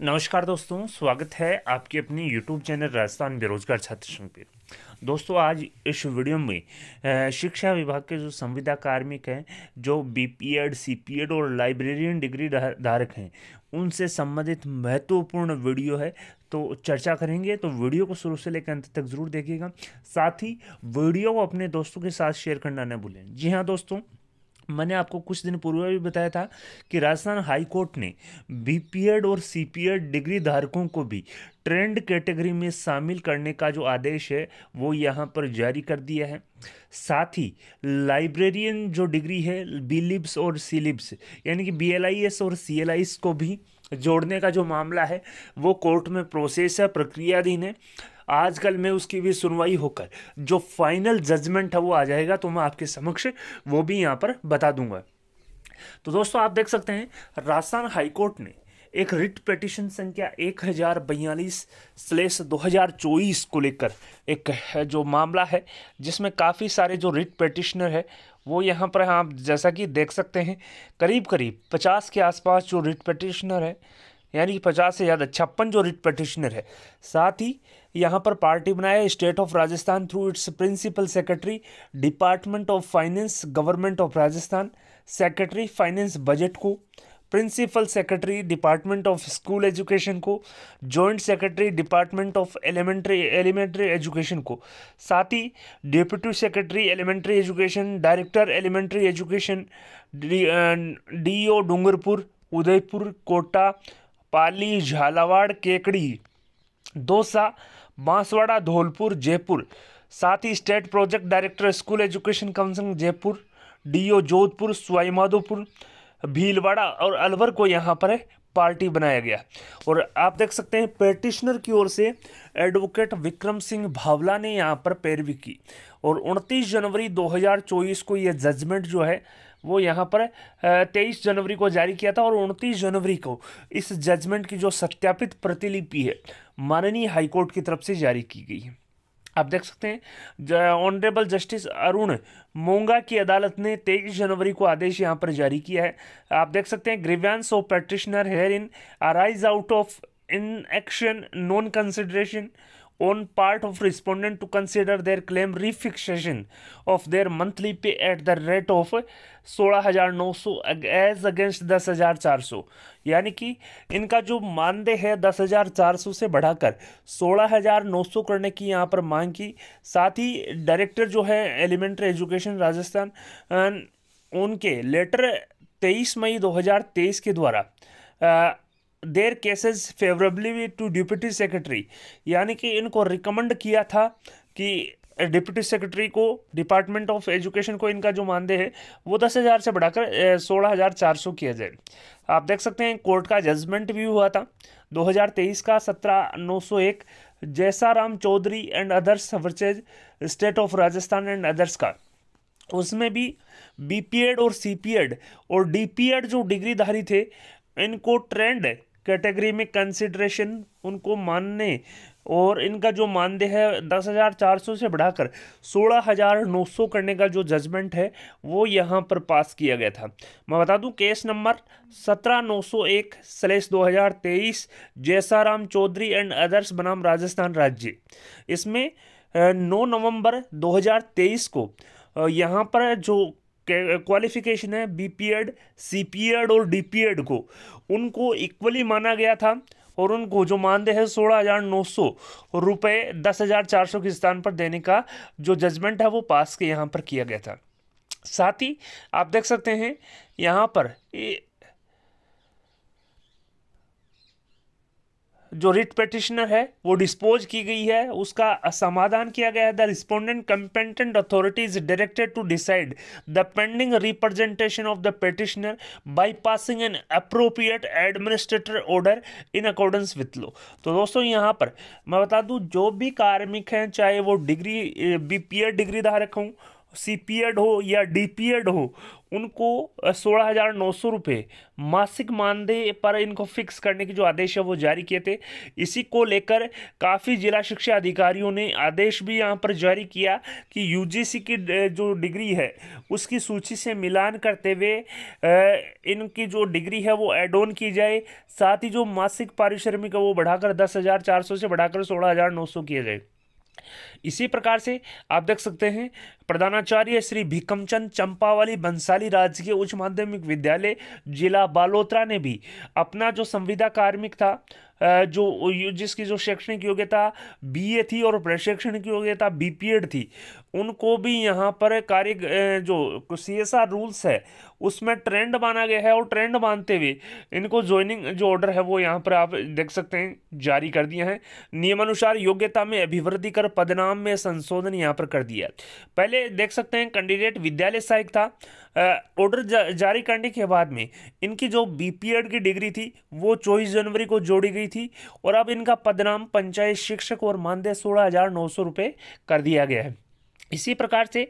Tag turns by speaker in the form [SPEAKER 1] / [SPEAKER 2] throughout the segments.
[SPEAKER 1] नमस्कार दोस्तों स्वागत है आपके अपने यूट्यूब चैनल राजस्थान बेरोजगार छात्र संघ पे दोस्तों आज इस वीडियो में शिक्षा विभाग के जो संविदा कार्मिक हैं जो B P Ed C P Ed और लाइब्रेरियन डिग्री धारक हैं उनसे संबंधित महत्वपूर्ण वीडियो है तो चर्चा करेंगे तो वीडियो को शुरू से लेकर अंत तक ज़रूर देखिएगा साथ ही वीडियो को अपने दोस्तों के साथ शेयर करना न भूलें जी हाँ दोस्तों मैंने आपको कुछ दिन पूर्व भी बताया था कि राजस्थान हाई कोर्ट ने बीपीएड और सीपीएड डिग्री धारकों को भी ट्रेंड कैटेगरी में शामिल करने का जो आदेश है वो यहाँ पर जारी कर दिया है साथ ही लाइब्रेरियन जो डिग्री है बीलिप्स और सीलिप्स यानी कि बीएलआईएस और सीएलआईएस को भी जोड़ने का जो मामला है वो कोर्ट में प्रोसेस है प्रक्रियाधीन है आजकल में उसकी भी सुनवाई होकर जो फाइनल जजमेंट है वो आ जाएगा तो मैं आपके समक्ष वो भी यहाँ पर बता दूंगा तो दोस्तों आप देख सकते हैं राजस्थान हाईकोर्ट ने एक रिट पिटिशन संख्या एक हज़ार बयालीस स्लेस दो हज़ार चौबीस को लेकर एक है जो मामला है जिसमें काफ़ी सारे जो रिट पिटिशनर है वो यहाँ पर आप जैसा कि देख सकते हैं करीब करीब पचास के आसपास जो रिट पिटिशनर है यानी कि पचास से ज़्यादा छप्पन जो रिट पिटिशनर है साथ ही यहाँ पर पार्टी बनाया state of Rajasthan through its principal secretary department of finance government of Rajasthan secretary finance budget को principal secretary department of school education को joint secretary department of elementary elementary education को साथ ही deputy secretary elementary education director elementary education D O Dungarpur Udaipur Kota Pali Jhalawar Kekri Dausa Banswara Dholpur Jaipur साथ ही state project director school education council Jaipur DO Jodhpur Sawai Madhopur Bhilwara और अलवर को यहाँ पर पार्टी बनाया गया और आप देख सकते हैं पेटिशनर की ओर से एडवोकेट विक्रम सिंह भावला ने यहाँ पर पैरवी की और 29 जनवरी 2024 को यह जजमेंट जो है वो यहाँ पर तेईस जनवरी को जारी किया था और उनतीस जनवरी को इस जजमेंट की जो सत्यापित प्रतिलिपि है माननीय हाईकोर्ट की तरफ से जारी की गई है आप देख सकते हैं ऑनरेबल जस्टिस अरुण मोंगा की अदालत ने 23 जनवरी को आदेश यहाँ पर जारी किया है आप देख सकते हैं grievance of practitioner herein arise out of inaction non consideration on part of respondent to consider their claim refixation of their monthly pay at the rate of 16,900 as against 10,400 यानी कि इनका जो मानदेय है 10,400 से बढ़ाकर 16,900 करने की यहाँ पर मांग की साथ ही डायरेक्टर जो है एलिमेंट्री एजुकेशन राजस्थान उनके लेटर 23 मई 2023 के द्वारा their cases favourably to deputy secretary यानी कि इनको रिकमेंड किया था कि डिप्टी सेक्रेटरी को डिपार्टमेंट ऑफ एजुकेशन को इनका जो मानदेय है वो दस हज़ार से बढ़ाकर सोलह हज़ार चार सौ किया जाए आप देख सकते हैं कोर्ट का जजमेंट भी हुआ था 2023 का सत्रह नौ सौ एक जैसा Ram Chaudhary and others versus state of Rajasthan and others का उसमें भी बी और सी और डी जो डिग्रीधारी थे इनको ट्रेंड कैटेगरी में कंसिड्रेशन उनको मानने और इनका जो मानदेय है दस हज़ार चार सौ से बढ़ाकर सोलह हज़ार नौ सौ करने का जो जजमेंट है वो यहाँ पर पास किया गया था मैं बता दूँ केस नंबर सत्रह नौ सौ एक स्लेश दो हज़ार तेईस जैसाराम चौधरी एंड अदर्स बनाम राजस्थान राज्य इसमें नौ नवंबर तेईस को यहाँ पर जो क्वालिफिकेशन है B P Ed C P Ed और डी पी एड को उनको इक्वली माना गया था और उनको जो मानदेय है सोलह हज़ार नौ सौ रुपये दस हज़ार चार सौ के स्थान पर देने का जो जजमेंट है वो पास के यहाँ पर किया गया था साथ ही आप देख सकते हैं यहाँ पर जो रिट पटिशनर है वो डिस्पोज की गई है उसका समाधान किया गया है the respondent competent authority is directed to decide the pending representation of the petitioner by passing an appropriate administrator order in accordance with law तो दोस्तों यहाँ पर मैं बता दूँ जो भी कार्मिक हैं चाहे वो डिग्री बी पी डिग्री धारक हों सी पी एड हो या डी पी एड हो उनको सोलह हज़ार नौ सौ रुपये मासिक मानदेय पर इनको फिक्स करने के जो आदेश है वो जारी किए थे इसी को लेकर काफ़ी जिला शिक्षा अधिकारियों ने आदेश भी यहाँ पर जारी किया कि यूजीसी की जो डिग्री है उसकी सूची से मिलान करते हुए इनकी जो डिग्री है वो एड ऑन की जाए साथ ही जो मासिक पारिश्रमिक है वो बढ़ाकर दस हज़ार चार सौ से बढ़ाकर सोलह हज़ार नौ सौ किया जाए इसी प्रकार से आप देख सकते हैं प्रधानाचार्य श्री भिकमचंद चंपावली बंसाली राजकीय उच्च माध्यमिक विद्यालय जिला बालोत्रा ने भी अपना जो संविदा कार्मिक था जो जिसकी जो शैक्षणिक योग्यता बीए थी और प्रशिक्षण की योग्यता बीपीएड थी उनको भी यहाँ पर कार्य जो सी एस आर रूल्स है उसमें ट्रेंड माना गया है और ट्रेंड मानते हुए इनको ज्वाइनिंग जो ऑर्डर है वो यहाँ पर आप देख सकते हैं जारी कर दिया है नियमानुसार योग्यता में अभिवृद्धि कर पदनाम में संशोधन यहाँ पर कर दिया पहले पहले देख सकते हैं कैंडिडेट विद्यालय सहायक था ऑर्डर जा, जारी करने के बाद में इनकी जो बी की डिग्री थी वो चौबीस जनवरी को जोड़ी गई थी और अब इनका पदनाम पंचायत शिक्षक और मानदेय सोलह हज़ार नौ सौ रुपये कर दिया गया है इसी प्रकार से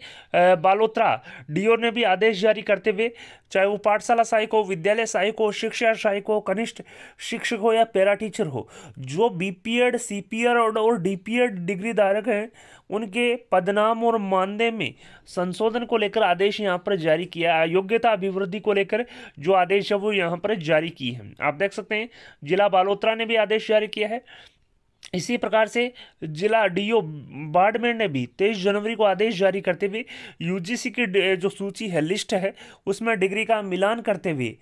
[SPEAKER 1] बालोत्रा डीओ ने भी आदेश जारी करते हुए चाहे वो पाठशाला सहायक हो विद्यालय सहायक हो शिक्षा सहायक हो कनिष्ठ शिक्षक हो या पैरा टीचर हो जो B P Ed C P Ed और, और डी पी एड डिग्री धारक हैं उनके पदनाम और मानदेय में संशोधन को लेकर आदेश यहाँ पर जारी किया है योग्यता अभिवृद्धि को लेकर जो आदेश है वो यहाँ पर जारी की है आप देख सकते हैं जिला बालोत्रा ने भी आदेश जारी किया है इसी प्रकार से जिला डीओ बाड़मेर ने भी 23 जनवरी को आदेश जारी करते हुए यूजीसी की जो सूची है लिस्ट है उसमें डिग्री का मिलान करते हुए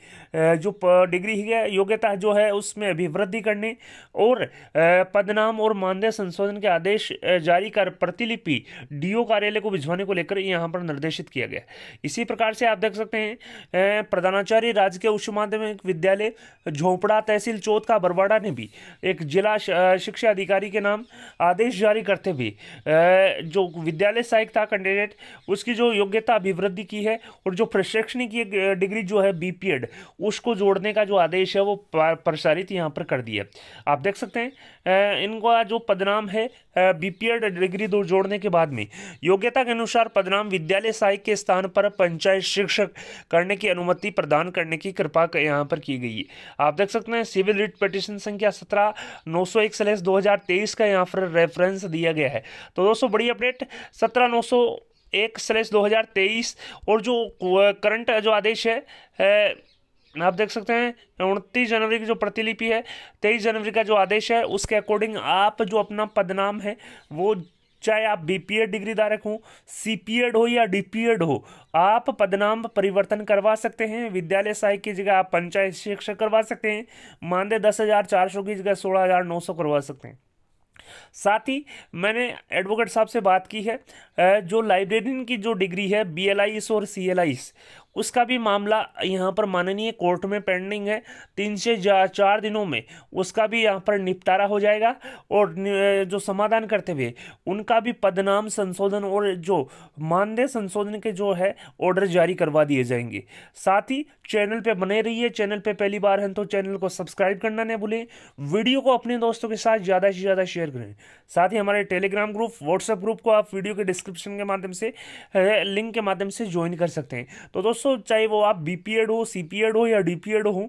[SPEAKER 1] जो डिग्री है योग्यता जो है उसमें भी वृद्धि करने और पदनाम और मानदेय संशोधन के आदेश जारी कर प्रतिलिपि डीओ कार्यालय को भिजवाने को लेकर यहाँ पर निर्देशित किया गया इसी प्रकार से आप देख सकते हैं प्रधानाचार्य राजकीय उच्च माध्यमिक विद्यालय झोंपड़ा तहसील चौथ का बरवाड़ा ने भी एक जिला शिक्षा अधिकारी के नाम आदेश जारी करते हुए जो विद्यालय सहायक था कैंडिडेट उसकी जो योग्यता अभिवृद्धि की है और जो प्रशिक्षण की डिग्री जो है बी उसको जोड़ने का जो आदेश है वो प्रसारित यहाँ पर कर दिया आप देख सकते हैं इनका जो पदनाम है बीपीएड डिग्री दो जोड़ने के बाद में योग्यता के अनुसार पदनाम विद्यालय सहायक के स्थान पर पंचायत शिक्षक करने की अनुमति प्रदान करने की कृपा यहाँ पर की गई है आप देख सकते हैं सिविल रिट पटिशन संख्या सत्रह नौ सौ एक सलेस दो हजार तेईस का यहाँ पर रेफरेंस दिया गया है तो दोस्तों बड़ी अपडेट सत्रह नौ सौ एक स्लेस दो हजार तेईस और जो करंट जो आदेश है, है आप देख सकते हैं उनतीस जनवरी की जो प्रतिलिपि है तेईस जनवरी का जो आदेश है उसके अकॉर्डिंग आप जो अपना पदनाम है वो चाहे आप बी पी एड डिग्री धारक हों सी पी एड हो या डी पी एड हो आप पदनाम परिवर्तन करवा सकते हैं विद्यालय सहायक की जगह आप पंचायत शिक्षक करवा सकते हैं मानदेय दस हज़ार चार सौ की जगह सोलह हज़ार नौ सौ करवा सकते हैं साथ ही मैंने एडवोकेट साहब से बात की है जो लाइब्रेरियन की जो डिग्री है बी एल आई एस और सी एल आई एस उसका भी मामला यहाँ पर माननीय कोर्ट में पेंडिंग है तीन से चार दिनों में उसका भी यहाँ पर निपटारा हो जाएगा और जो समाधान करते हुए उनका भी पदनाम संशोधन और जो मानदेय संशोधन के जो है ऑर्डर जारी करवा दिए जाएंगे साथ ही चैनल पे बने रहिए चैनल पे पहली बार हैं तो चैनल को सब्सक्राइब करना नहीं भूलें वीडियो को अपने दोस्तों के साथ ज़्यादा से ज़्यादा शेयर करें साथ ही हमारे टेलीग्राम ग्रुप व्हाट्सएप ग्रुप को आप वीडियो के डिस्क्रिप्शन के माध्यम से लिंक के माध्यम से ज्वाइन कर सकते हैं तो दोस्तों सो चाहे वो आप बी पी एड हो सी पी एड हो या डी पी एड हो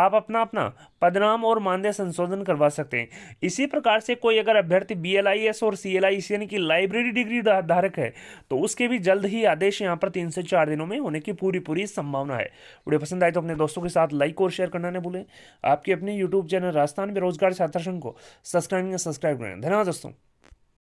[SPEAKER 1] आप अपना अपना पदनाम और मानदेय संशोधन करवा सकते हैं इसी प्रकार से कोई अगर अभ्यर्थी बी एल आई एस और सी एल आई यानी कि लाइब्रेरी डिग्री धारक है तो उसके भी जल्द ही आदेश यहाँ पर तीन से चार दिनों में होने की पूरी पूरी संभावना है वीडियो पसंद आए तो अपने दोस्तों के साथ लाइक और शेयर करना नहीं भूलें आपके अपने यूट्यूब चैनल राजस्थान बेरोजगार छात्र संघ को सब्सक्राइब सब्सक्राइब करें धन्यवाद दोस्तों